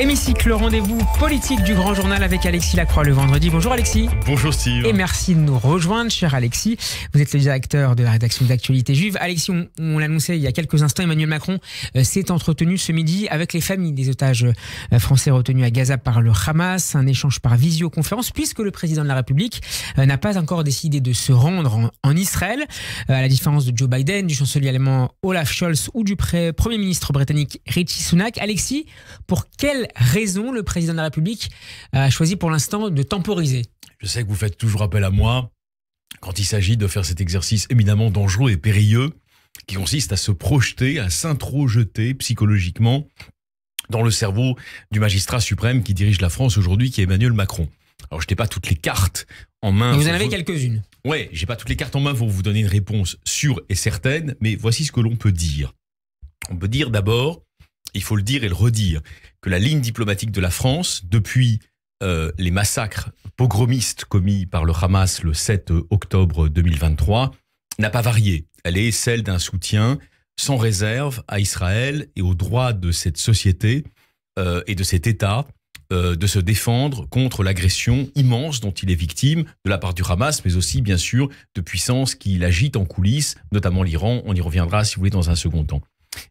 Hémicycle, le rendez-vous politique du Grand Journal avec Alexis Lacroix le vendredi. Bonjour Alexis. Bonjour Steve. Et merci de nous rejoindre, cher Alexis. Vous êtes le directeur de la rédaction d'actualité juive. Alexis, on, l'annonçait il y a quelques instants, Emmanuel Macron euh, s'est entretenu ce midi avec les familles des otages euh, français retenus à Gaza par le Hamas. Un échange par visioconférence, puisque le président de la République euh, n'a pas encore décidé de se rendre en, Israël, à la différence de Joe Biden, du chancelier allemand Olaf Scholz ou du pré Premier ministre britannique Richie Sunak. Alexis, pour quelle raison le président de la République euh, a choisi pour l'instant de temporiser Je sais que vous faites toujours appel à moi quand il s'agit de faire cet exercice éminemment dangereux et périlleux qui consiste à se projeter, à s'introjeter psychologiquement dans le cerveau du magistrat suprême qui dirige la France aujourd'hui, qui est Emmanuel Macron. Alors, je n'ai pas toutes les cartes en main. vous en avez quelques-unes. Ouais, j'ai pas toutes les cartes en main pour vous donner une réponse sûre et certaine, mais voici ce que l'on peut dire. On peut dire d'abord il faut le dire et le redire, que la ligne diplomatique de la France, depuis euh, les massacres pogromistes commis par le Hamas le 7 euh, octobre 2023, n'a pas varié. Elle est celle d'un soutien sans réserve à Israël et au droit de cette société euh, et de cet État de se défendre contre l'agression immense dont il est victime de la part du Hamas, mais aussi bien sûr de puissances qui l'agitent en coulisses, notamment l'Iran. On y reviendra si vous voulez dans un second temps.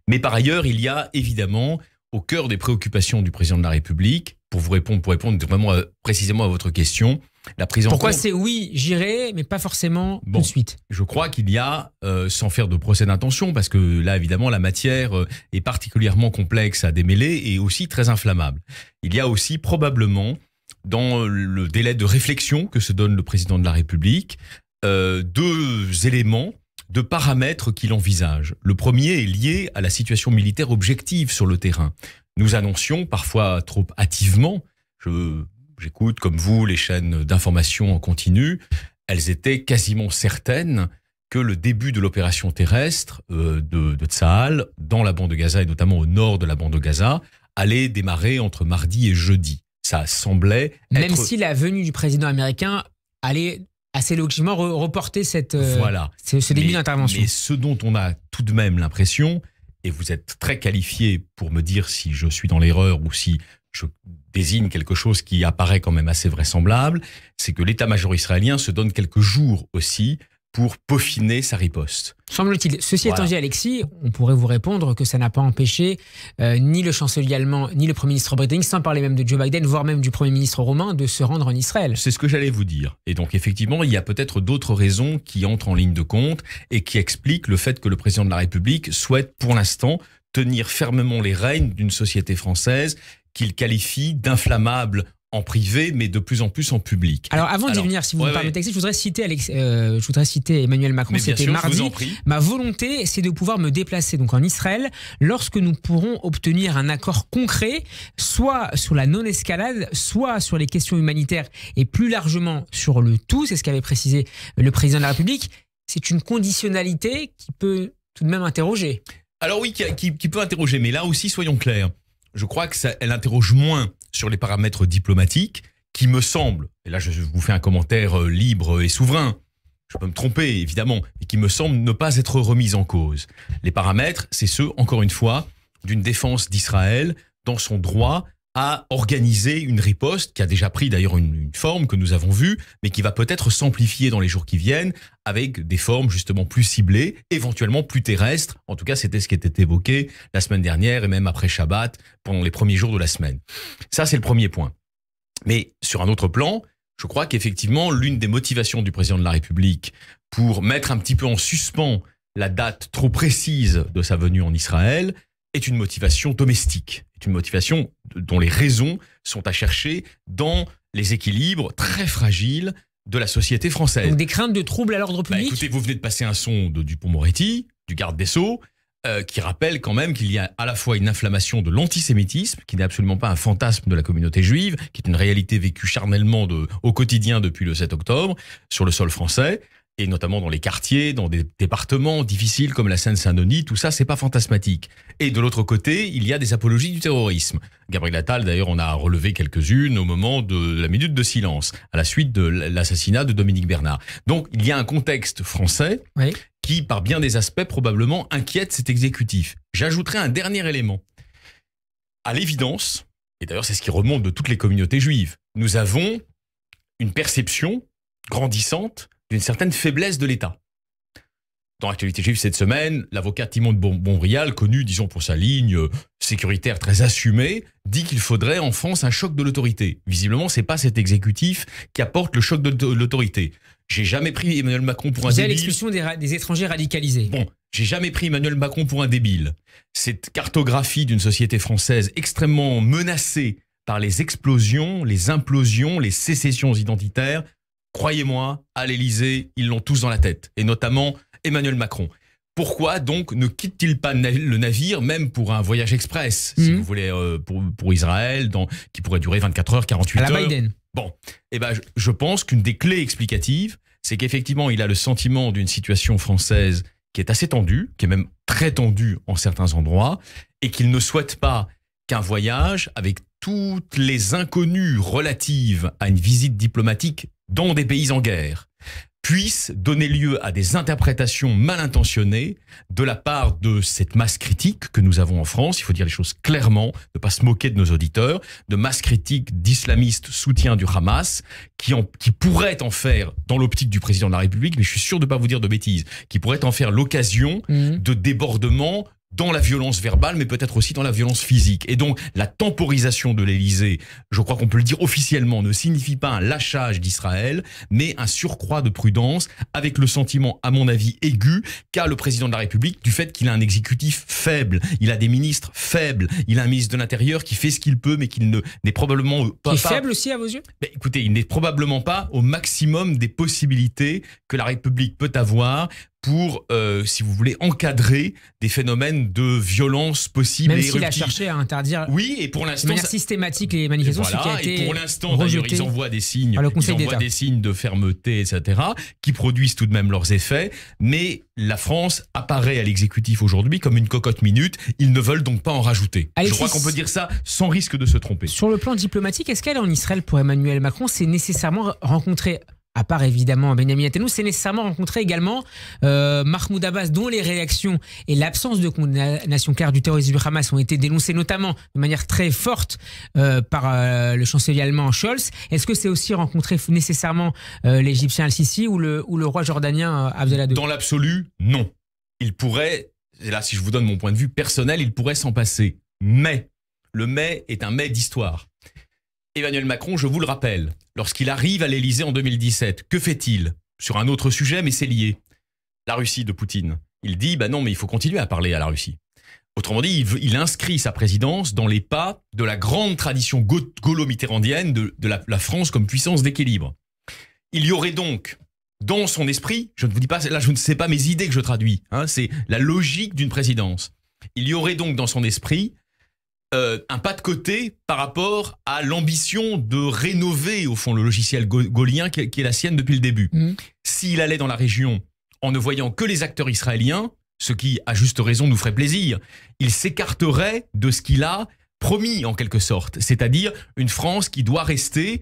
Mais par ailleurs, il y a évidemment au cœur des préoccupations du président de la République, pour vous répondre, pour répondre vraiment euh, précisément à votre question, la prise Pourquoi c'est oui, j'irai, mais pas forcément bon, suite Je crois qu'il y a, euh, sans faire de procès d'intention, parce que là, évidemment, la matière euh, est particulièrement complexe à démêler et aussi très inflammable. Il y a aussi probablement, dans le délai de réflexion que se donne le président de la République, deux éléments de paramètres qu'il envisage. Le premier est lié à la situation militaire objective sur le terrain. Nous annoncions, parfois trop hâtivement, j'écoute comme vous les chaînes d'information en continu, elles étaient quasiment certaines que le début de l'opération terrestre euh, de, de dans la bande de Gaza et notamment au nord de la bande de Gaza, allait démarrer entre mardi et jeudi. Ça semblait. Même si la venue du président américain allait assez logiquement reporter cette, euh, voilà. ce, ce début d'intervention. Mais ce dont on a tout de même l'impression, et vous êtes très qualifié pour me dire si je suis dans l'erreur ou si je désigne quelque chose qui apparaît quand même assez vraisemblable, c'est que l'état-major israélien se donne quelques jours aussi pour peaufiner sa riposte. Semble-t-il. Ceci étant dit, Alexis, on pourrait vous répondre que ça n'a pas empêché euh, ni le chancelier allemand, ni le Premier ministre britannique, sans parler même de Joe Biden, voire même du Premier ministre romain, de se rendre en Israël. C'est ce que j'allais vous dire. Et donc effectivement, il y a peut-être d'autres raisons qui entrent en ligne de compte et qui expliquent le fait que le président de la République souhaite pour l'instant tenir fermement les rênes d'une société française qu'il qualifie d'inflammable en privé, mais de plus en plus en public. Alors avant d'y venir, si vous me permettez, je voudrais citer euh, je voudrais citer Emmanuel Macron. C'était mardi. Ma volonté, c'est de pouvoir me déplacer donc en Israël lorsque nous pourrons obtenir un accord concret, soit sur la non-escalade, soit sur les questions humanitaires et plus largement sur le tout. C'est ce qu'avait précisé le président de la République. C'est une conditionnalité qui peut tout de même interroger. Alors oui, qui, qui peut interroger, mais là aussi, soyons clairs. Je crois que ça, elle interroge moins sur les paramètres diplomatiques qui me semblent, et là je vous fais un commentaire euh, libre et souverain, je peux me tromper évidemment, mais qui me semble ne pas être remis en cause. Les paramètres, c'est ceux, encore une fois, d'une défense d'Israël dans son droit à organiser une riposte qui a déjà pris d'ailleurs une, forme que nous avons vue, mais qui va peut-être s'amplifier dans les jours qui viennent avec des formes justement plus ciblées, éventuellement plus terrestres. En tout cas, c'était ce qui était évoqué la semaine dernière et même après Shabbat, pendant les premiers jours de la semaine. Ça, c'est le premier point. Mais sur un autre plan, je crois qu'effectivement, l'une des motivations du président de la République pour mettre un petit peu en suspens la date trop précise de sa venue en Israël, est une motivation domestique, est une motivation dont les raisons sont à chercher dans les équilibres très fragiles de la société française. Donc des craintes de troubles à l'ordre bah, public Écoutez, vous venez de passer un son de Dupont-Moretti, du garde des Sceaux, euh, qui rappelle quand même qu'il y a à la fois une inflammation de l'antisémitisme, qui n'est absolument pas un fantasme de la communauté juive, qui est une réalité vécue charnellement au quotidien depuis le 7 octobre sur le sol français, et notamment dans les quartiers, dans des départements difficiles comme la Seine-Saint-Denis, tout ça, c'est pas fantasmatique. Et de l'autre côté, il y a des apologies du terrorisme. Gabriel Attal, d'ailleurs, en a relevé quelques-unes au moment de la minute de silence, à la suite de l'assassinat de Dominique Bernard. Donc, il y a un contexte français qui, par bien des aspects, probablement inquiète cet exécutif. J'ajouterai un dernier élément. À l'évidence, et d'ailleurs, c'est ce qui remonte de toutes les communautés juives, nous avons une perception grandissante d'une certaine faiblesse de l'État. Dans l'actualité juive cette semaine, l'avocat Timon de Bonbrial, connu, disons, pour sa ligne euh, sécuritaire très assumée, dit qu'il faudrait en France un choc de l'autorité. Visiblement, c'est pas cet exécutif qui apporte le choc de l'autorité. J'ai jamais pris Emmanuel Macron pour un débile. l'expulsion des, des, étrangers radicalisés. Bon, j'ai jamais pris Emmanuel Macron pour un débile. Cette cartographie d'une société française extrêmement menacée par les explosions, les implosions, les sécessions identitaires Croyez-moi, à l'Elysée, ils l'ont tous dans la tête, et notamment Emmanuel Macron. Pourquoi donc ne quitte-t-il pas le navire, même pour un voyage express, si mhm. vous voulez, euh, pour, Israël, qui pourrait durer 24 heures, 48 à la Biden. Bon, eh ben, je pense qu'une des clés explicatives, c'est qu'effectivement, il a le sentiment d'une situation française qui est assez tendue, qui est même très tendue en certains endroits, et qu'il ne souhaite pas qu'un voyage avec toutes les inconnues relatives à une visite diplomatique dans des pays en guerre puissent donner lieu à des interprétations mal intentionnées de la part de cette masse critique que nous avons en France. Il faut dire les choses clairement, ne pas se moquer de nos auditeurs, de masse critique d'islamistes soutien du Hamas qui, en, qui pourrait en faire, dans l'optique du président de la République, mais je suis sûr de ne pas vous dire de bêtises, qui pourrait en faire l'occasion mmh. de débordements dans la violence verbale, mais peut-être aussi dans la violence physique. Et donc, la temporisation de l'Élysée, je crois qu'on peut le dire officiellement, ne signifie pas un lâchage d'Israël, mais un surcroît de prudence, avec le sentiment, à mon avis, aigu qu'a le président de la République du fait qu'il a un exécutif faible, il a des ministres faibles, il a un ministre de l'Intérieur qui fait ce qu'il peut, mais qu'il n'est probablement euh, pas... Qui est faible aussi à vos yeux Écoutez, il n'est probablement pas au maximum des possibilités que la République peut avoir pour, euh, si vous voulez, encadrer des phénomènes de violence possibles. Même s'il a cherché à interdire. Oui, et pour l'instant. De manière systématique les manifestations. Voilà, pour l'instant, d'ailleurs, ils envoient des signes. des signes de fermeté, etc., qui produisent tout de même leurs effets. Mais la France apparaît à l'exécutif aujourd'hui comme une cocotte minute. Ils ne veulent donc pas en rajouter. Je crois qu'on peut dire ça sans risque de se tromper. Sur le plan diplomatique, est-ce qu'elle en Israël pour Emmanuel Macron, c'est nécessairement rencontrer à part évidemment Benjamin Netanyahu, s'est nécessairement rencontré également euh, Mahmoud Abbas, dont les réactions et l'absence de condamnation claire du terrorisme du Hamas ont été dénoncées notamment de manière très forte euh, par euh, le chancelier allemand Scholz. Est-ce que c'est aussi rencontré nécessairement l'Égyptien Al-Sisi ou le, roi jordanien Abdallah Dans l'absolu, non. Il pourrait, et là si je vous donne mon point de vue personnel, il pourrait s'en passer. Mais le mai est un mai d'histoire. Emmanuel Macron, je vous le rappelle, lorsqu'il arrive à l'Elysée en 2017, que fait-il Sur un autre sujet, mais c'est lié. La Russie de Poutine. Il dit, ben non, mais il faut continuer à parler à la Russie. Autrement dit, il, inscrit sa présidence dans les pas de la grande tradition gaulo-mitterrandienne de, la, France comme puissance d'équilibre. Il y aurait donc, dans son esprit, je ne vous dis pas, là je ne sais pas mes idées que je traduis, hein, c'est la logique d'une présidence. Il y aurait donc dans son esprit euh, un pas de côté par rapport à l'ambition de rénover, au fond, le logiciel gaulien qui est la sienne depuis le début. Mmh. S'il allait dans la région en ne voyant que les acteurs israéliens, ce qui, à juste raison, nous ferait plaisir, il s'écarterait de ce qu'il a promis, en quelque sorte, c'est-à-dire une France qui doit rester,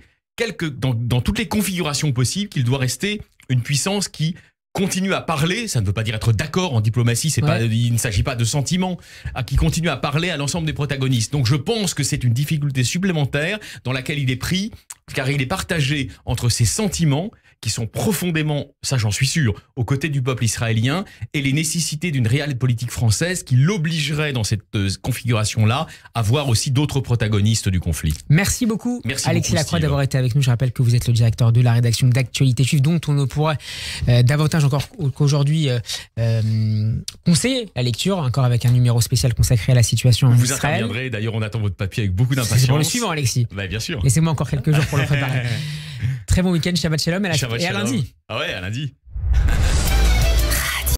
dans toutes les configurations possibles, qu'il doit rester une puissance qui continue à parler, ça ne veut pas dire être d'accord en diplomatie, c'est pas, il ne s'agit pas de sentiments, à qui continue à parler à l'ensemble des protagonistes. Donc je pense que c'est une difficulté supplémentaire dans laquelle il est pris, car il est partagé entre ses sentiments qui sont profondément, ça j'en suis sûr, aux côtés du peuple israélien et les nécessités d'une réelle politique française qui l'obligerait dans cette euh, configuration-là à voir aussi d'autres protagonistes du conflit. Merci beaucoup, Alexis Lacroix, d'avoir été avec nous. Je rappelle que vous êtes le directeur de la rédaction d'actualité juive, dont on ne pourrait euh, davantage encore qu'aujourd'hui euh, conseiller la lecture, encore avec un numéro spécial consacré à la situation en vous Israël. Vous interviendrez, d'ailleurs on attend votre papier avec beaucoup d'impatience. C'est pour le suivant, Alexis. Bah, bien sûr. Laissez-moi encore quelques jours pour le préparer. Très bon week-end, Shabbat Shalom et à, lundi. Ah ouais, à lundi.